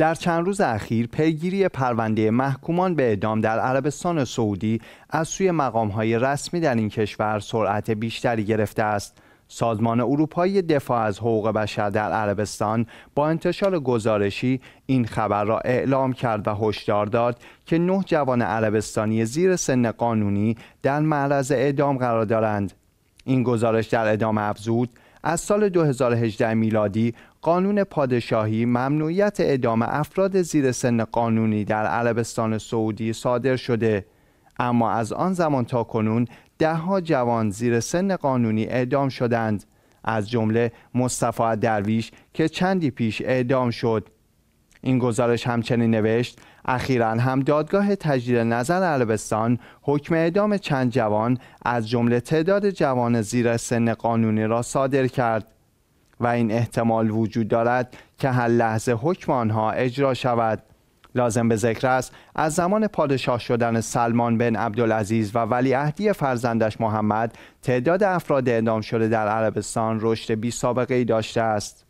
در چند روز اخیر پیگیری پرونده محکومان به اعدام در عربستان سعودی از سوی مقامهای رسمی در این کشور سرعت بیشتری گرفته است سازمان اروپایی دفاع از حقوق بشر در عربستان با انتشار گزارشی این خبر را اعلام کرد و هشدار داد که نه جوان عربستانی زیر سن قانونی در معرض اعدام قرار دارند این گزارش در ادامه افزود از سال 2018 میلادی قانون پادشاهی ممنوعیت اعدام افراد زیر سن قانونی در عربستان سعودی صادر شده اما از آن زمان تا کنون دهها جوان زیر سن قانونی اعدام شدند از جمله مصطفی درویش که چندی پیش اعدام شد این گزارش همچنین نوشت اخیرا هم دادگاه تجدید نظر عربستان حکم اعدام چند جوان از جمله تعداد جوان زیر سن قانونی را صادر کرد و این احتمال وجود دارد که هر لحظه حکم آنها اجرا شود لازم به ذکر است از زمان پادشاه شدن سلمان بن عبدالعزیز و ولیعهدی فرزندش محمد تعداد افراد اعدام شده در عربستان رشد بی سابقه ای داشته است